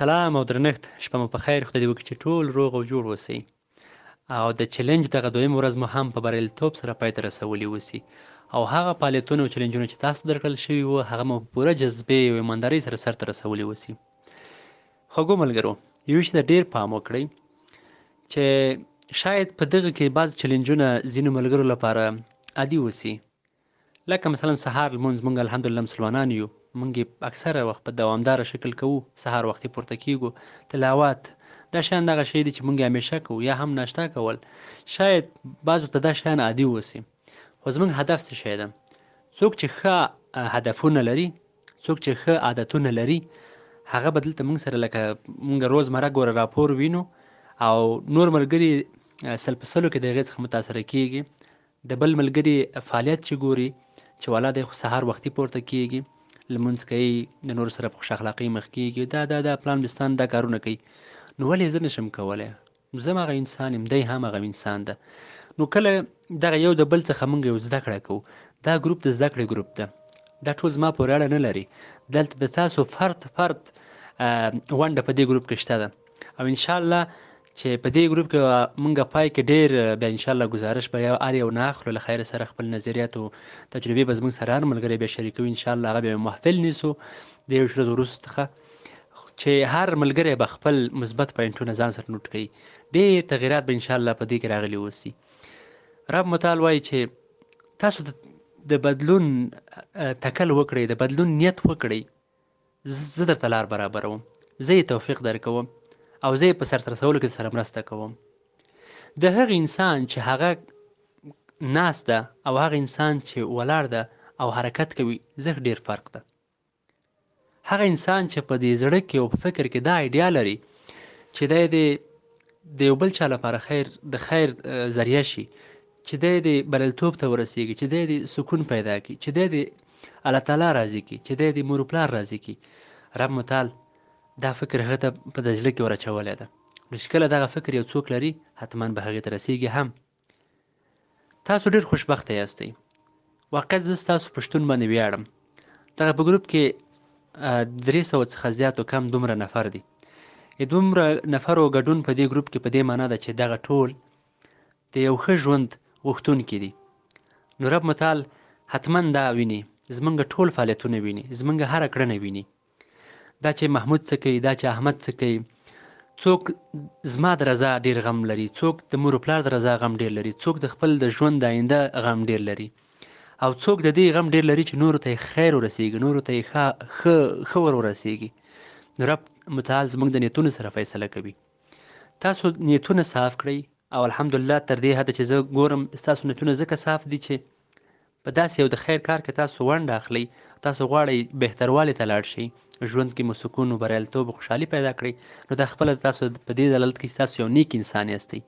سلام او درنښت شپه مو په خیر خدای دې وکړي چې ټول روغ او جوړ اوسئ او د چیلنج دغه دویم ورځ مو هم په بریالیتوب سره پای ته رسولی اوسي او هغه فعالیتونه او چیلنجونه چې تاسو درکړل شوي وو هغه مو په پوره جذبې او ایماندارۍ سره سرته رسولی اوسي خوږو ملګرو یو شي ته ډېر پام وکړئ چې شاید په دغه کې بعض چیلنجونه ځینو ملګرو لپاره عادي اوسي لکه مثلا سهار لمونځ موږ الحمدلله مسلمانان یو مونږ اکثره وخت په دوامداره شکل کوو سهار وختي پورته کیږو تلاوت دا شیان دغه شی دی چې مونږ همیشه کوو یا هم ناشته کول شاید بعضو ته دا شیان عادي اوسي خو زمونږ هدف څه شی ده څوک چې ښه هدفونه لري څوک چې ښه عادتونه لري هغه به دلته مونږ سره لکه مونږ روزمره ګوره راپور وینو او نور ملګري سل په سلو کې د هغې څخه متاثره کیږي د بل ملګري فعالیت چې ګوري چې والا دی خو سهار وختي پورته کیږي لمونځ کوي د نور سره په خوش اخلاقي مخ کیږي دا دا دا پلان بستان دا کارونه کوي نو ولې زه نشم کولی زه هغه انسان یم دی هم هغه انسان ده نو کله دغه یو د بل څخه مونږ یو زده کړه کوو دا ګروپ د زده کړې ګروپ ده دا ټول زما پورې اړه نه لري دلته د تاسو فرد فرد ونډه په دې ګروپ کې شته ده او ان شاء الله چې په دې ګروپ کې مونږه پای کې ډیر بیا ان شاء الله گزارش به یو اړ یو ناخلو له خیر سره خپل نظریات او تجربې به زموږ سره ملګری به شریکو ان شاء الله هغه به محفل نیسو د یو شروع وروسته چې هر ملګری به خپل مثبت پوینټونه ځان سره نوٹ کړي ډیر تغیرات به ان شاء الله په دې کې راغلي وسی رب متعال وایي چې تاسو د بدلون تکل وکړئ د بدلون نیت وکړئ زه درته لار برابروم زه یې توفیق درکوم او زه په سر ترسولو کې سره مرسته کوم د هغه انسان چې هغه ناست ده او هغه انسان چې ولاړ ده او حرکت کوي زه ډیر فرق ده هغه انسان چې په دې زړه کې او په فکر کې دا ایډیا لري چې دی د د یو بل چا لپاره خیر د خیر ذریعه شي چې دی د بللتوب ته ورسیږي چې دی د سکون پیدا کړي چې دی د الله تعالی راضي کړي چې دی د مور پلار راضي کړي رب متعال دا فکر هغه ته په د زړه کې ورچولې ده نو چې کله دغه فکر یو څوک لري حتما به هغې ته رسیږي هم تاسو ډیر خوشبخته یاستئ واقعیت زه ستاسو پښتون باندې ویاړم دغه په ګروپ کې درې سوه څخه زیات و کم دومره نفر دي دومره نفرو ګډون په دې ګروپ کې په دې معنا ده چې دغه ټول د یو ښه ژوند غوښتونکي دي نو رب متعال حتما دا ویني زمونږ ټول فعالیتونه ویني زمونږ هره کړنه ویني دا چې محمود څه کوي دا چې احمد څه کوي څوک زما د رضا ډیر غم لري څوک د مور پلار د رضا غم ډیر لري څوک د خپل د ژوند داینده غم ډیر لري او څوک د دې غم ډیر لري چې نور ته خیر ورسیږي نور ته ښه خبر ورسیږي رب متعال زموږ د نیتونو سره فیصله کوي تاسو نیتونه صاف کړئ او الحمدلله تر دې حد چې زه ګورم تاسو نیتونه ځکه صاف دي چې په داسې یو د خیر کار کې تاسو ونډه اخلئ تاسو غواړئ بهتروالي ته لاړ شئ ژوند کې مو سکون او بریالیتوب او خوشحالي پیدا کړئ نو دا خپل تاسو په دې دلالت کوي تاسو یو نیک انسان یاستئ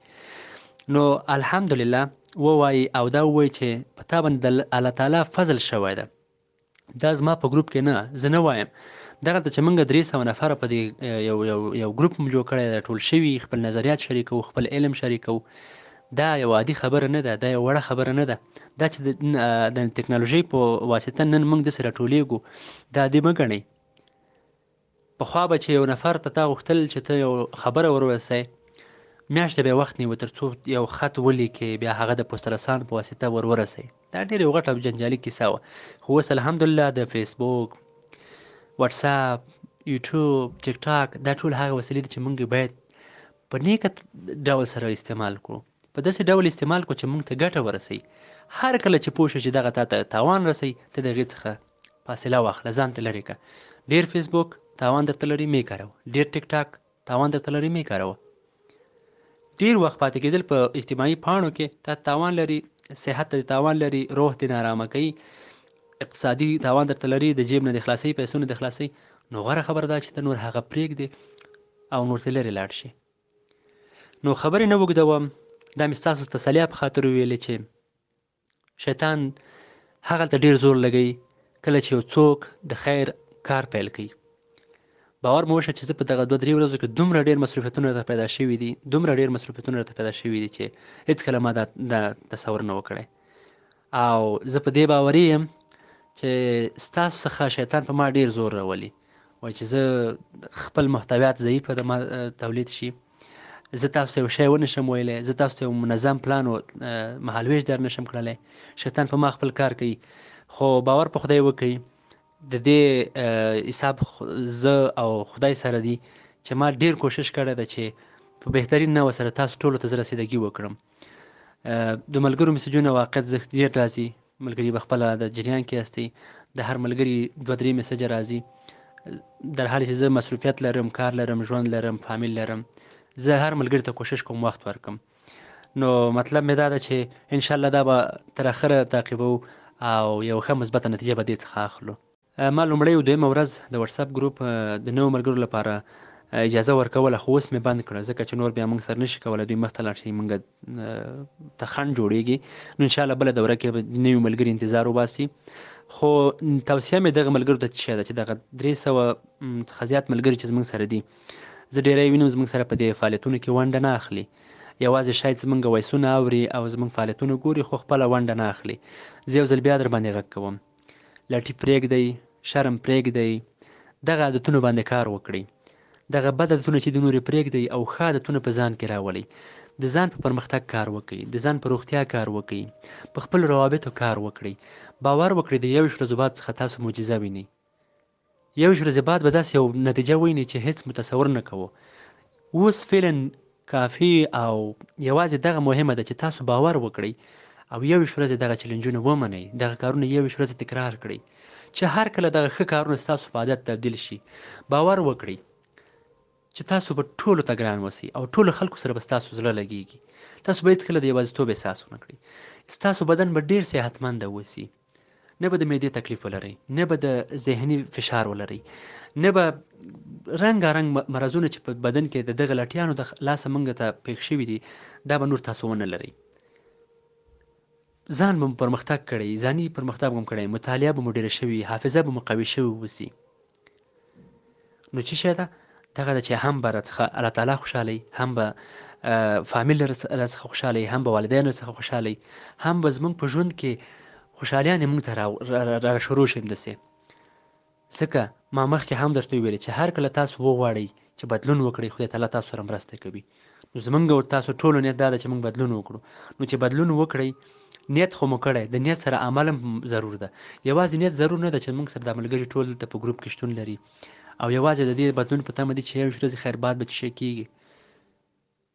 نو الحمدلله ووایي او دا ووایي چې په تا باندې الله تعالی فضل شوی ده دا زما په ګروپ کې نه زه نه وایم دغه چې موږ درې سوه نفر په دې یو یو یو ګروپ مو جوړ کړی دی ټول شوي خپل نظریات شریکو خپل علم شریکو دا یو عادي خبره نه ده دا یو وړه خبره نه ده دا چې د ټکنالوژۍ په واسطه نن موږ داسې راټولیږو دا عادي مه ګڼئ پخوا به چې یو نفر ته تا غوښتل چې ته یو خبره وروسی میاشته به وخت نیو تر څو یو خط ولیکې بیا هغه د پوسټ رسان په واسطه ور ورسي دا ډېر یو غټه جنجالي کیسه وه خو اوس الحمدلله د فیسبوک واتس اپ یوټیوب ټیک ټاک دا ټول هغه وسیلې دي چې موږ باید په نیکه ډول سره استعمال کړو په داسې ډول استعمال کو چې موږ ته ګټه ورسي هر کله چې پوه چې دغه تا ته تاوان رسي ته د هغې څخه فاصله واخله ځان ته لرې که ډېر فیسبوک تاوان درته لري مې کاروه ډېر ټیک ټاک تاوان درته لري مې کاروه ډېر وخت پاتې کېدل په پا اجتماعي پاڼو کې تا تاوان لري صحت ته تاوان لري روح دې نارامه کوي اقتصادي تاوان درته لري د جیب نه د خلاصۍ پیسو نه د خلاصۍ نو غوره خبره ده چې ته نور هغه پرېږدې او نور ترې لرې لاړ شي نو خبرې نه اوږدوم دا مې ستاسو تسلیا په خاطر ویلې چې شیطان هغلته ډیر زور لګی کله چې یو څوک د خیر کار پیل کوي باور مو وشه چې زه په دغه دوه درې ورځو کې دومره ډیر مصروفیتونه راته پیدا شوي دي دومره ډیر مصروفیتونه راته پیدا شوي دي چې هیڅکله ما دا تصور نه وکړی او زه په دې باوري یم چې ستاسو څخه شیطان په ما ډیر زور راولي وای چې زه خپل محتویات ضعیفه د ما تولید شي زه تاسو یو شی ونشم ویلی زه تاسو یو منظم پلان او مهالویش در نشم کړلی شیطان په ما خپل کار کوي خو باور په خدای وکړئ د دې حساب زه او خدای سره دی چې ما ډیر کوشش کړی دی چې په بهترین نه وسره تاسو ټولو ته زه رسیدګي وکړم د ملګرو مسیجونه واقعیت زه ډیر راځي ملګری به خپله د جریان کې هستی د هر ملګري دوه درې مسیجه راځي در حال چې زه مصروفیت لرم کار لرم ژوند لرم فامیل لرم زه هر ملګری ته کوشش کوم وخت ورکم نو مطلب مې دا ده چې ان شاء الله دا به تر اخره تعقیبو او یو ښه مثبته نتیجه به دې څخه اخلو ما لومړی او دویمه ورځ د واتس اپ ګروپ د نوو ملګرو لپاره اجازه ورکوله خو اوس مې بند کړه ځکه چې نور بیا موږ سر نشي کولای دوی مخته لاړ شي موږ ته خنډ جوړیږي نو انشاءالله بله دوره کې به نوي ملګري انتظار وباسي خو توصیه مې دغه ملګرو ته څه ده چې دغه درې سوه څخه زیات ملګري چې زموږ سره دي زه ډیری وینم زموږ سره په دې فعالیتونو کې ونډه نه اخلي یوازې شاید زموږ وایسونه اوري او زموږ فعالیتونه ګوري خو خپله ونډه نه اخلي زه یو ځل بیا در باندې غږ کوم لټي پرېږدئ شرم پرېږدئ دغه عادتونو باندې کار وکړئ دغه بد عادتونه چې د نورې پرېږدئ او ښه عادتونه په ځان کې راولئ د ځان په پرمختګ کار وکړئ د ځان په روغتیا کار وکړئ په خپل روابطو کار وکړئ باور وکړئ د یوې شرزوبات څخه تاسو معجزه وینئ یو شرزه بعد به داسې یو نتیجه ویني چې هیڅ متصور نه کوو اوس فعلا کافی او یوازې دغه مهمه ده چې تاسو باور وکړئ او یو شرزه دغه چیلنجونه ومنئ دغه کارونه یو شرزه تکرار کړئ چې هر کله دغه ښه کارونه ستاسو په عادت تبدیل شي باور وکړئ چې تاسو به ټولو ته ګران وسی او ټولو خلکو سره به ستاسو زړه لګیږي تاسو به هیڅکله د یوازیتوب احساس ونه کړئ ستاسو بدن به ډیر صحتمند وسی نه به د معدې تکلیف ولري نه به د ذهني فشار ولري نه به رنګ رنګ مرزونه چې په بدن کې د دغه لټیانو د لاسه منګه ته پېښ شوي دي دا به نور تاسو ونه لري ځان به پرمختګ کړی ځاني پرمختګ هم کړی مطالعه به مو ډېره شوي حافظه به مو قوي شوي اوسي نو څه شی ده دغه ده چې هم به راڅخه الله تعالی خوشحالي هم به فامیل راڅخه خوشحالي هم به والدین راڅخه خوشحالي هم به زموږ په ژوند کې خوشحالیانې موږ ته را شروع شیم داسې ځکه ما مخکې هم درته ویلي چې هر کله تاسو وغواړئ چې بدلون وکړئ خدای تعالی تاسو سره مرسته کوي نو زمونږ او تاسو ټولو نیت دا ده چې موږ بدلون وکړو نو چې بدلون وکړئ نیت خو مو کړی د نیت سره عمل هم ضرور ده یوازې نیت ضرور نه ده چې موږ سره د ملګري ټول دلته په ګروپ کې شتون لري او یوازې د دې بدلون په تمه دي چې یوه ورځې خیرباد به چې کېږي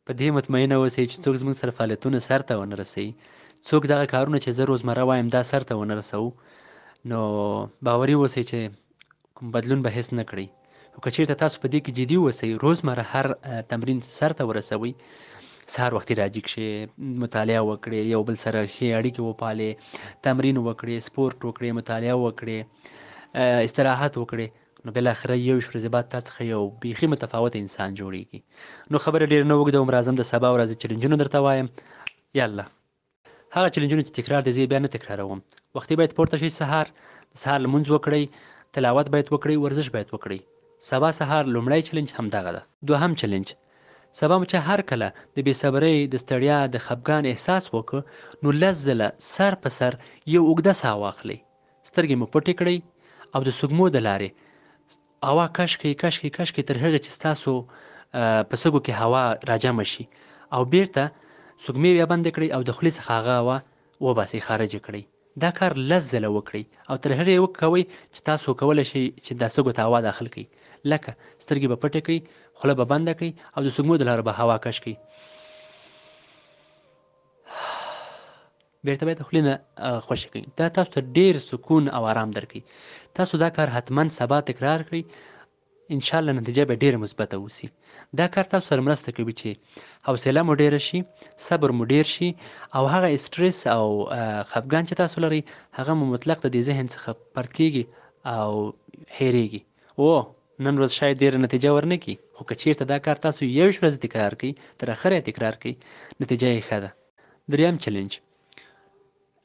په دې مطمئنه اوسئ چې څوک زموږ سره فعالیتونه سرته ونه رسوي څوک دغه کارونه چې زه روزمره وایم دا سرته ونه رسوو نو باوري اوسئ چې کوم بدلون به هیڅ نه کړئ خو که چېرته تاسو په دې کې جدي اوسئ روزمره هر تمرین سرته ورسوئ سهار وختي راجیک شي مطالعه وکړي یو بل سره ښې اړیکې وپالې تمرین وکړي سپورت وکړي مطالعه وکړي استراحت وکړي نو بل اخر یو شور زبات تاسو خو یو بيخي متفاوت انسان جوړیږي نو خبره ډیر نه وګدوم راځم د سبا ورځ چیلنجونه درته وایم یاله هغه چیلنجونه چې تکرار دي زه بیا نه تکراروم وختي باید پورته شئ سهار سهار لمونځ وکړئ تلاوت باید وکړئ ورزش باید وکړئ سبا سهار لومړی چیلنج همدغه ده دوهم چیلنج سبا مو چې هر کله د بې صبرۍ د ستړیا د خپګان احساس وکړ نو لس ځله سر په سر یو اوږده ساه واخلئ سترګې مو پټې کړئ او د سږمو د لارې هوا کش کړئ کش کړئ کش کړئ تر هغې چې ستاسو په سږو کې هوا راجمه شي او بیرته سږمې بیا بندې کړئ او د خولې څخه هغه هوا وباسئ خارج کړئ دا کار لس ځله وکړئ او تر هغې وکوئ چې تاسو کولی شئ چې دا سږو ته هوا داخل کړئ لکه سترګې به پټې کړئ خوله به بنده کړئ او د سږمو د لاره به هوا کش کړئ بیرته به د خولې نه خوشې کړئ دا تاسو ته ډېر سکون او آرام درکوي تاسو دا کار حتما سبا تکرار کړئ ان شاء الله نتیجه به ډیره مثبته وسی دا کار تاسو سره مرسته کوي چې حوصله مو ډیره شي صبر مو ډیر شي او هغه استرس او خفګان چې تاسو لري هغه مو مطلق د ذهن څخه پرت کیږي او هیریږي او نن ورځ شاید ډیره نتیجه ورنه کی خو که چیرته دا کار تاسو یو ورځ تکرار کړئ تر اخره تکرار کړئ نتیجه یې ښه ده دریم چیلنج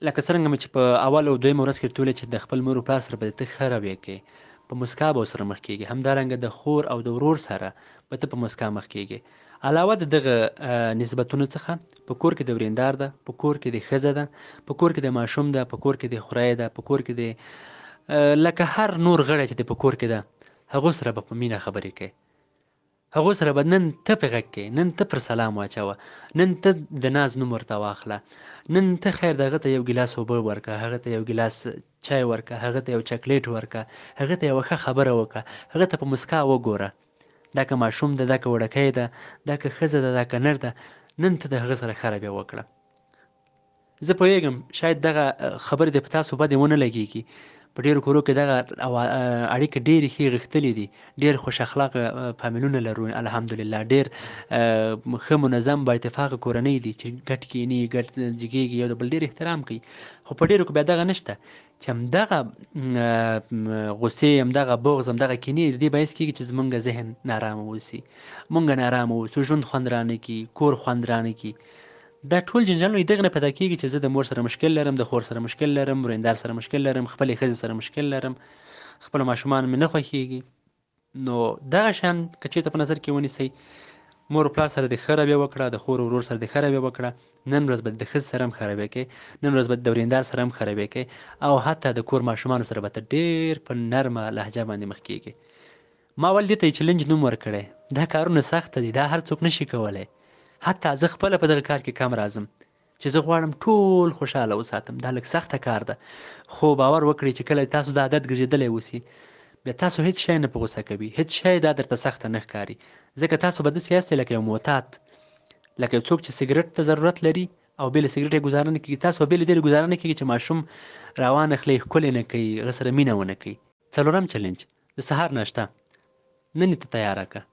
لکه څرنګه چې په اول او دویم ورځ کې ټول چې د خپل مور او پلار سره به ته خرابې کې په مسکا به سره مخ کیږي همدارنګه د خور او د ورور سره به ته په مسکا مخ کیږي علاوه د دغه نسبتونو څخه په کور کې د ورېندار ده په کور کې د ښځه ده په کور کې د ماشوم ده په کور کې د خورای ده په کور کې د لکه هر نور غړی چې د په کور کې ده هغو سره به په مینه خبرې کوي هغه سره به نن ته په غږ کې نن ته پر سلام واچوه نن ته د ناز نوم ورته واخله نن ته خیر دغه ته یو ګیلاس اوبه ورکه هغه ته یو ګیلاس چای ورکه هغه ته یو چاکلیټ ورکه هغه ته یو ښه خبره وکړه هغه ته په مسکا وګوره دا که ماشوم ده دا که وړکی ده دا که ښځه ده دا که نر ده نن ته د هغه سره ښه رابیا وکړه زه پوهېږم شاید دغه خبرې دې په تاسو بدې ونه لګېږي په ډیرو کورو کې دغه اړیکه ډیره ښې غښتلې دي ډیر خوش اخلاقه فامیلونه لرو الحمدلله ډیر ښه منظم با اتفاقه کورنۍ دي چې ګټ کینی ګټ جګیږي یو د بل ډیر احترام کوي خو په ډیرو کې بیا دغه نشته چې همدغه غوسې همدغه بغض همدغه کینې د دې باعث کیږي چې زمونږ ذهن نارامه اوسي مونږ نارامه اوسو ژوند خوند رانه کي کور خوند رانه کي دا ټول جنجالونه دغه نه پیدا کیږي چې زه د مور سره مشکل لرم د خور سره مشکل لرم ورندار سره مشکل لرم خپلې ښځې سره مشکل لرم خپل ماشومان مې نه خوښیږي نو دغه شان که چېرته په نظر کې ونیسئ مور پلار سره د ښه رویه وکړه د خور ورور سره د ښه رویه وکړه نن ورځ به د ښځې سره هم ښه رویه کوې نن ورځ به د ورېندار سره هم ښه رویه کوې او حتی د کور ماشومانو سره به ته ډېر په نرمه لهجه باندې مخ کیږي ما ول دې ته چیلنج نوم ورکړی دا کارونه سخت دي دا هر څوک نشي کولای حتی زه خپل په دغه کار کې کم راځم چې زه غواړم ټول خوشاله وساتم دا لږ سخته کار ده خو باور وکړئ چې کله تاسو دا عادت ګرځېدلی اوسئ بیا تاسو هیڅ شی نه په غوسه کوي هیڅ شی دا درته سخته نه ښکاري ځکه تاسو به داسې یاستئ لکه یو معتاد لکه یو څوک چې سګرټ ته ضرورت لري او بل سګریټ گزاره نه کیږي تاسو بل دې گزاره نه کیږي چې ماشوم روان خلې خپل نه کوي غسر مینه ونه کوي څلورم چیلنج د سهار ناشته نن ته تیار کړه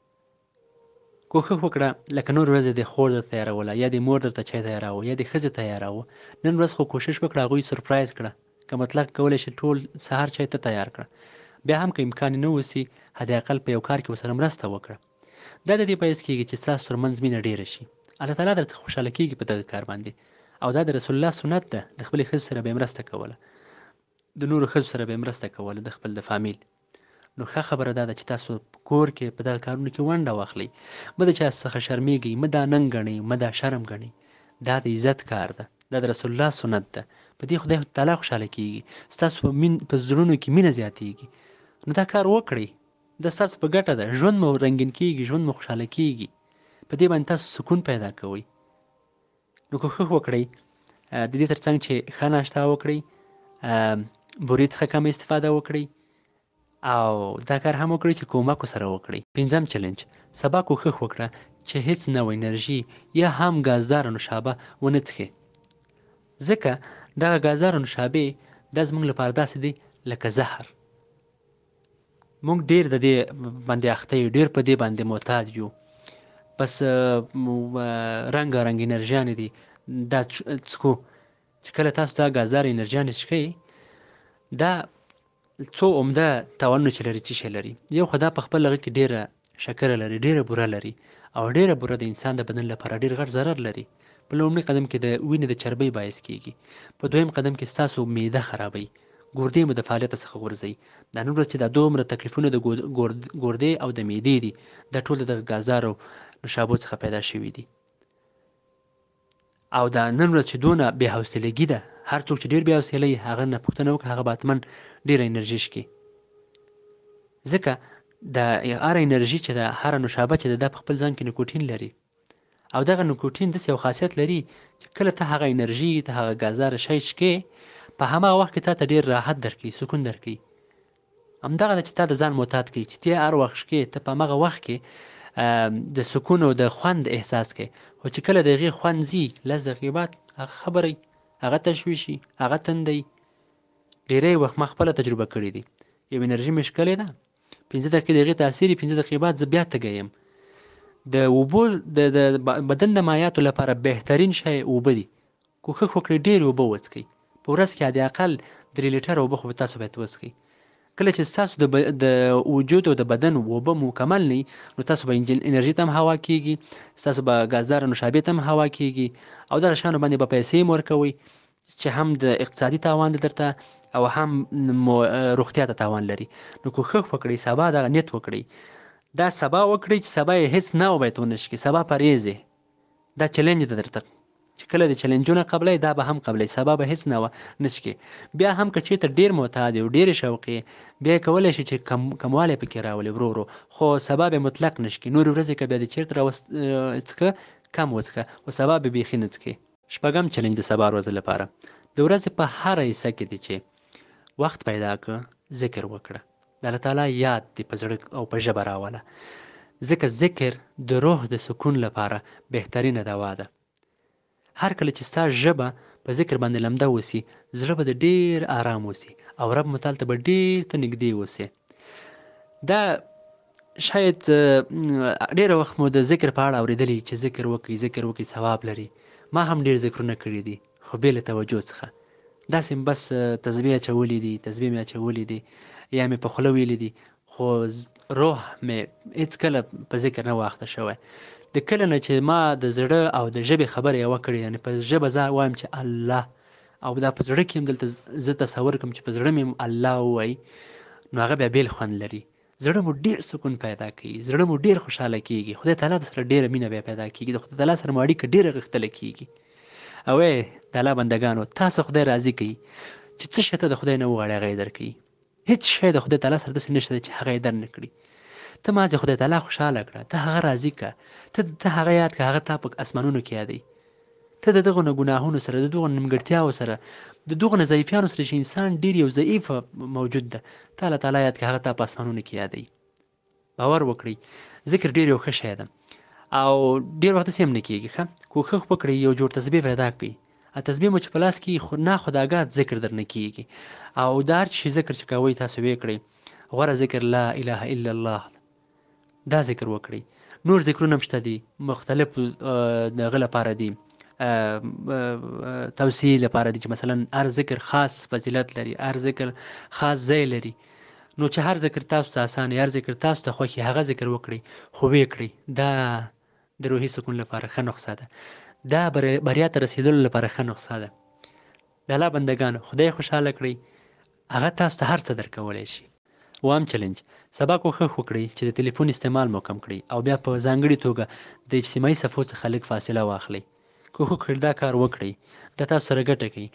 کوښښ وکړه لکه نور ورځې د خور در تیاروله یا د مور درته چای تیاراوه یا د ښځې تیاراوه نن ورځ خو کوښښ وکړه هغوی سرپرایز کړه که مطلق کولی شي ټول سهار چای ته تیار کړه بیا هم که امکان نه وسي حداقل په یو کار کې ورسره مرسته وکړه دا د دې باعث کیږي چې ستاسو ترمنځ مینه ډیره شي الله تعالی درته خوشحاله کیږي په دغه کار باندې او دا د رسول الله سنت ده د خپلې ښځې سره به مرسته کوله د نورو ښځو سره به مرسته کوله د خپل د فامیل نو ښه خبره دا ده چې تاسو کور کې په دغه کارونو کې ونډه واخلئ مه د چا څخه شرمېږئ مه دا ننګ ګڼئ مه دا شرم ګڼئ دا د عزت کار ده دا د رسول الله سنت ده په دې خدای تعالی خوشحاله کیږي ستاسو په مین په زړونو کې مینه زیاتیږي نو دا کار وکړئ دا ستاسو په ګټه ده ژوند مو رنګین کیږي ژوند مو خوشحاله کیږي په دې باندې تاسو سکون پیدا کوئ نو کوښښ وکړئ د دې ترڅنګ چې ښه ناشته وکړئ بوري څخه کم استفاده وکړئ او دا کار هم وکړئ چې کومک سره وکړئ پنځم چیلنج سبا کوښښ وکړه چې هیڅ نوې انرژي یا هم ګازداره نوشابه ونه څښې ځکه دغه ګازداره نوشابې دا زموږ لپاره داسې دي لکه زهر موږ ډیر د دې باندې اخته یو ډیر په دې باندې معتاد یو بس رنګ رنګ انرژیانې دي دا څکو چې کله تاسو دا ګازداره انرژیانې څښئ دا څو عمده توان چې لري چې لري یو خدا په خپل لغه کې ډیره شکر لري ډیره بوره لري او ډیره بوره د انسان د بدن لپاره ډیر غټ ضرر لري په لومړي قدم کې د وینې د چربي باعث کیږي په دویم قدم کې ستاسو معده خرابوي ګردې مو د فعالیت څخه غورځي دا نور چې دا دومره تکلیفونه د ګردې او د معدې دي دا ټول د غازارو نشابو څخه پیدا شوي دي او دا نن ورځ چې دونه بې حوصلګي ده هر څوک چې ډیر بیا وسیلی هغه نه پوښتنه وکړه هغه به اتمن ډیره انرژي شکي ځکه د هر انرژي چې د هر نوشابه چې د په خپل ځان کې نیکوټین لري او دغه نیکوټین داسې یو خاصیت لري چې کله ته هغه انرژي ته هغه ګازاره شی څښې په هماغه وخت کې تا ته ډېر راحت درکوي سکون درکوي همدغه ده چې تا د ځان معتاد کوي چې ته هر وخت څښې ته په هماغه وخت کې د سکون او د خوند احساس کوي خو چې کله د هغې خوند ځي لس دقیقې بعد هغه خبرې هغه تشویش وي هغه تندی ډېری وخت ما خپله تجربه کړې دی یو انرژي مې ښکلې ده پنځه دقیقې د هغې تاثیر یې پنځه دقیقې بعد زه بیا تږی یم د اوبو د بدن د مایاتو لپاره بهترین شی اوبه دي کوښښ وکړئ ډېرې اوبه وڅښئ په ورځ کې حداقل درې لیټره اوبه خو تاسو باید وڅښئ کله چې تاسو د د وجود او د بدن وبه مکمل ني نو تاسو به انرژي تم هوا کیږي تاسو به غازدار نوشابه تم هوا کیږي او دا شان باندې به پیسې مور کوي چې هم د اقتصادي تاوان درته او هم روغتیا ته تاوان لري نو کوخ وکړي سبا د نیت وکړي دا سبا وکړي چې سبا هیڅ نه وبایتونه شي سبا پریزه دا چیلنج درته چې کله د چیلنجونه قبلې دا به هم قبلې سبا به هیڅ نه و نشکې بیا هم که چېرته ډیر معتاد او ډیر شوقي بیا کولی شي چې کم کموالی پکې راولي ورو ورو خو سبا به مطلق نشکې نور ورځې که بیا د چیرته راوڅکه کم وڅکه خو سبا به بیخي نه څکې شپږم چیلنج د سبا ورځې لپاره د ورځې په هره حصه کې دی چې وخت پیدا کړه ذکر وکړه د الله تعالی یاد دې په زړه او په ژبه راوله ځکه ذکر د روح د سکون لپاره بهترینه دوا ده هر کله چې ستا ژبه په ذکر باندې لمده وسی زړه به ډیر آرام وسی او رب متعال ته به ډیر ته نږدې وسی دا شاید ډیره وخت مو د ذکر په اړه اوریدلی چې ذکر وکړي ذکر وکړي ثواب لري ما هم ډیر ذکرونه کړي دي خو بې له توجه څخه داسې بس تسبیح اچولی دي تسبیح مې اچولی دي یا مې په خوله ویلی دي خو روح مې هیڅکله په ذکر نه واخته شوی د کله نه چې ما د زړه او د ژبې خبره یې وکړې یعنې په ژبه ځان وایم چې الله او دا په زړه کې هم دلته زه تصور کوم چې په زړه مې الله ووایي نو هغه بیا بیل خوند لري زړه مو ډیر سکون پیدا کوي زړه مو ډیر خوشاله کیږي خدای تعالی سره ډیره مینه بیا پیدا کیږي د خدای تعالی سره مو اړیکه ډیره غښتله کیږي او د الله بندګانو تاسو خدای راضي کوي چې څه شی ته د خدای نه وغواړي هغه یې درکوي هیڅ شی د خدای تعالی سره داسې نشته چې هغه یې درنه کړي ته ما ته خدای تعالی خوشاله کړه ته هغه راضي که ته ته هغه یاد که هغه تا په اسمانونو کې یادی ته د دغه ګناهونو سره د دغه نیمګړتیاو سره د دغه ضعیفیانو سره چې انسان ډیر یو ضعیف موجود ده ته الله تعالی یاد که هغه تا په اسمانونو کې یادی باور وکړئ ذکر ډیر یو ښه شی ده او ډیر وخت سیم نه کیږي ښه کوښښ وکړئ یو جوړ تسبیح پیدا کړئ ا تسبیح مو چې په لاس کې خو نه خداګات ذکر در نه کیږي او دار چې ذکر چې کوي تاسو وکړئ غوره ذکر لا اله الا الله دا ذکر وکړي نور ذکرونه هم شته دي مختلف دغه لپاره دي توصیه لپاره دي چې مثلا هر ذکر خاص فضیلت لري هر ذکر خاص ځای لري نو چې هر ذکر تاسو ته اسانه هر ذکر تاسو ته خوښي هغه ذکر وکړي خو وې کړی دا د روحي سکون لپاره ښه نسخه ده دا بریا ته رسیدلو لپاره ښه نسخه ده د الله بندگان خدای خوشاله کړي هغه تاسو ته هر څه درکولای شي وام چیلنج سبا کوښښ وکړئ چې د تلیفون استعمال مو کم کړئ او بیا په ځانګړې توګه د اجتماعي صفو څخه لږ فاصله واخلئ کوښښ وکړئ دا کار وکړئ دا تاسو سره ګټه کوي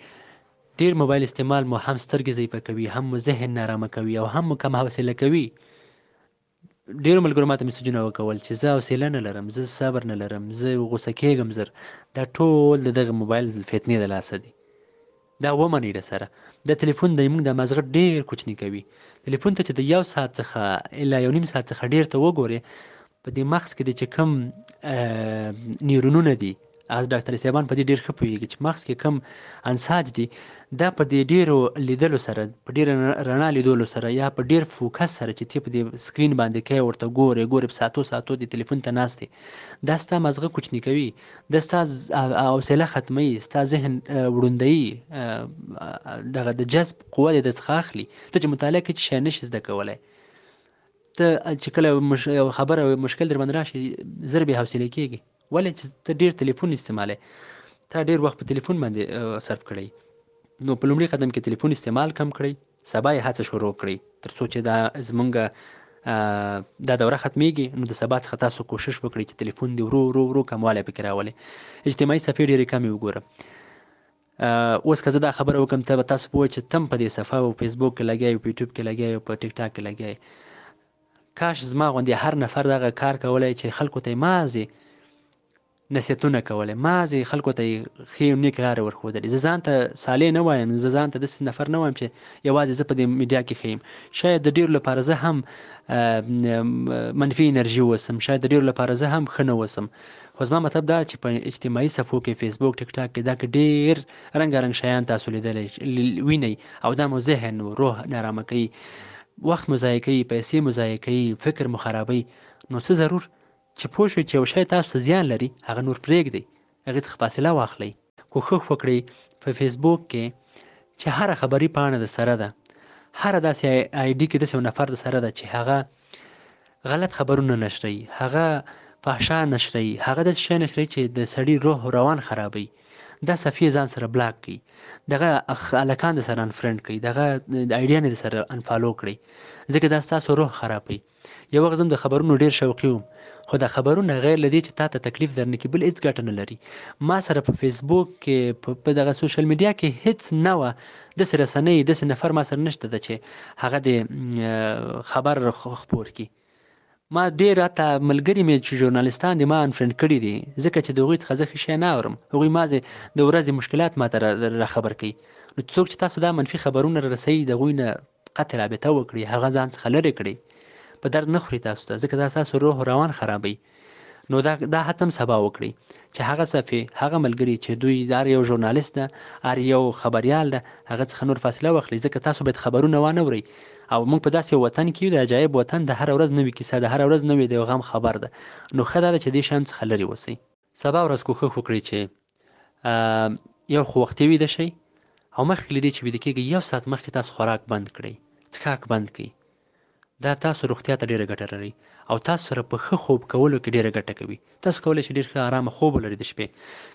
ډیر موبایل استعمال مو هم سترګې ضعیفه کوي هم ذهن نارامه کوي او هم کم حوصله کوي ډیرو ملګرو ماته میسجونه وکول چې زه حوصله نه لرم زه صبر نه لرم زه غوسه کېږم زر دا ټول د دغه موبایل د فتنې د لاسه دي دا ومني در سره د تلیفون د موږ د مازغه ډیر کوچنی کوي تلیفون ته چې د یو ساعت څخه الا یو نیم ساعت څخه ډیر ته وګورې په دې مغز کې د چې کم نیورونونه دي از ډاکټر سیبان په دې ډیر ښه پوهیږي چې مغز کې کم انساج دي دا په دې ډیرو لیدلو سره په ډیر رڼا لیدلو سره یا په ډیر فوکس سره چې تی په دې سکرین باندې کې ورته ګوري ګوري په ساتو ساتو د ټلیفون ته ناشتي دا ستا مزغه کوچنی کوي د ستا حوصله ختمي ستا ذهن وړوندۍ دغه د جذب قوه د ځخاخلي ته چې مطالعه کې شې نشې زده کولای ته چې کله یو خبره مشکل در باندې راشي زر به حوصله کیږي ولې چې ته ډیر تلیفون استعمالوي تا ډیر وخت په تلیفون باندې صرف کړی نو په لومړي قدم کې تلیفون استعمال کم کړئ سبا یې هڅه شروع کړئ تر څو چې دا زمونږ دا دوره ختمیږي نو د سبا څخه تاسو کوشش وکړئ چې تلیفون دې ورو ورو ورو کموالی پکې راولئ اجتماعي صفحې ډېرې کمې وګوره اوس که زه دا خبره وکم ته به تاسو پوه چې تم په دې صفحه او فیسبوک کې لګیا یو په یوټیوب کې لګیا یو په ټیک ټاک کې لګیا کاش زما غوندې هر نفر دغه کار کولی چې خلکو ته یې مازې نصیحتونه کولې ما ځې خلکو ته خې او نیک لارې ورښودلې زه ځان ته صالح نه وایم زه ځان ته داسې نفر نه وایم چې یوازې زه په دې میډیا کې ښیم شاید د ډېرو لپاره زه هم منفي انرژي اوسم شاید د ډېرو لپاره زه هم ښه نه اوسم خو زما مطلب دا چې په اجتماعي صفحو کې فیسبوک ټیک ټاک کې دا کې ډېر رنګارنګ شیان تاسو لیدلی وینئ او دا مو ذهن و روح نارامه کوي وخت مو ضایع کوي پیسې مو ضایع کوي فکر مو خرابوي نو څه ضرور چې پوه شئ چې یو شی تاسو ته زیان لري هغه نور پرېږدئ هغې څخه فاصله واخلئ کوښښ وکړئ په فیسبوک کې چې هره خبري پاڼه د سره ده هره داسې آی ډي کې داسې یو نفر د سره ده چې هغه غلط خبرونه نشري هغه فحشا نشري هغه داسې شی نشري چې د سړي روح او روان خرابوي دا صفحې ځان سره بلاک کړي دغه هلکان د سره انفرنډ کړي دغه آیډیانې د سره انفالو کړي ځکه دا ستاسو روح خرابوي یو وخت زه د خبرونو ډیر شوقي وم خو دا خبرونه غیر لدی چې تا ته تکلیف درنکې بل هیڅ ګټه نه لري ما سره په فیسبوک کې په دغه سوشل میډیا کې هیڅ نه و د سره سنې د سره نفر ما سره نشته ده چې هغه د خبر خبر کی ما ډیر ته ملګری مې چې ژورنالیستان دي ما انفرند کړی دي ځکه چې دوی څخه ځخه شي نه اورم هغه ما د ورځې مشکلات ما ته خبر کوي نو څوک چې تاسو دا منفي خبرونه رسي د غوینه قطع رابطه وکړي هغه ځان څخه لري کړي په درد نه خوري تاسو ته ځکه دا تاسو روح روان خرابوي نو دا دا هڅم سبا وکړي چې هغه صفي هغه ملګری چې دوی دار یو ژورنالیست ده ار یو خبريال ده هغه څخه نور فاصله واخلي ځکه تاسو باید خبرونه وانهوري او موږ په داسې وطن کې یو د عجایب وطن د هر ورځ نوې کیسه ده هر ورځ نوې د غم خبر ده نو خدای چې دې شان څخه لري وسی سبا ورځ کوخه وکړي چې یو خو وخت وي د شي او مخکې لدی چې بده کېږي یو ساعت مخکې تاسو خوراک بند کړئ څکاک بند کړئ دا تاسو روغتیا ته ډیره ګټه لري او تاسو سره په ښه خوب کولو کې ډیره ګټه کوي تاسو کولی شئ ډیر ښه آرامه خوب ولرئ د شپې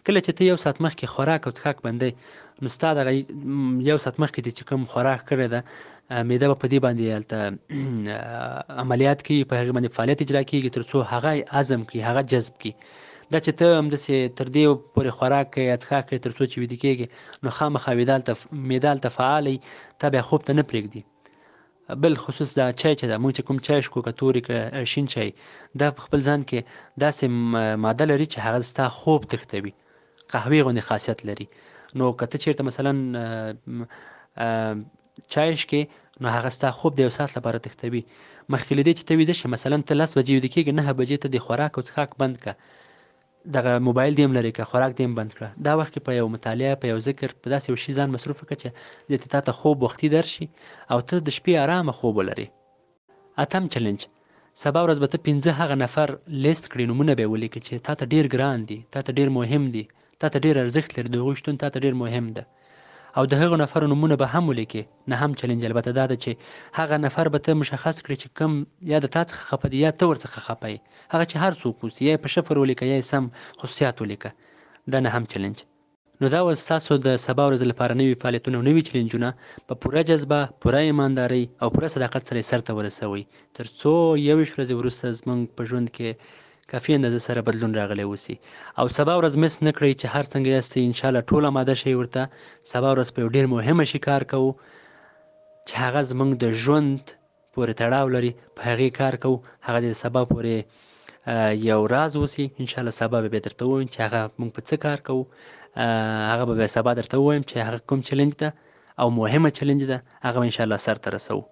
کله چې ته یو ساعت مخکې خوراک او څښاک بندې نو ستا دغه یو ساعت مخکې چې کوم خوراک کړی ده معده به په دې باندې هلته عملیات کوي په هغې باندې فعالیت اجرا کیږي تر څو هغه هضم کړي هغه جذب کړي دا چې ته همداسې تر دې پورې خوراک کوې یا څښاک کوې تر څو چې ویده کېږې نو خامخا ویده هلته معده هلته فعالی تا بیا خوب ته نه پرېږدي بل خصوص دا چای چې دا موږ چې کوم چای شکو که تورې که شین چای دا په خپل ځان کې داسې ماده لري چې هغه ستا خوب تښتوي قهوې غوندې خاصیت لري نو که ته چېرته مثلا چای شکې نو هغه ستا خوب د یو ساعت لپاره تښتوي مخکې له دې چې ته ویده شې مثلا ته لس بجې ویده کېږې نهه بجې ته د خوراک او څښاک بند که دغه موبایل دیم لري که خوراک دیم بند کړه دا وخت په یو مطالعه په یو ذکر په داسې یو شی ځان مصروف کړه چې د تا ته خوب وختي درشي او ته د شپې آرامه خوب ولري اتم چیلنج سبا ورځ به ته پنځه هغه نفر لیست کړي نومونه به یې ولیکي چې تا ته ډیر ګران دي تا ته ډیر مهم دي تا ته ډیر ارزښت لري د هغوی شتون تا ته ډیر مهم ده او د هغو نفرو نومونه به هم ولیکې نه هم چلنج البته دا ده چې هغه نفر به ته مشخص کړي چې کم یا د تا څخه خفه دی یا ته ورڅخه خفه یې هغه چې هر څوک اوسي یا یې په شفر ولیکه یا یې سم خصوصیات ولیکه دا نه هم چلنج نو دا اوس ستاسو د سبا ورځ لپاره نوي فعالیتونه او نوي چیلنجونه په پوره جذبه پوره ایمانداري او پوره صداقت سره یې سرته ورسوئ تر څو یوویشت ورځې وروسته زموږ په ژوند کې کافي اندازه سره بدلون راغلی وسی او سبا ورځ مس نه کړئ چې هر څنګه یاست ان شاء الله ټوله ماده شی ورته سبا ورځ په ډیر مهمه شي کار کوو چې هغه زمونږ د ژوند پورې تړاو لري په هغې کار کوو هغه د سبا پورې یو راز وسی ان شاء الله سبا به درته وایم چې هغه مونږ په څه کار کوو هغه به سبا درته وایم چې هغه کوم چیلنج ده او مهمه چیلنج ده هغه ان شاء الله سر ته رسو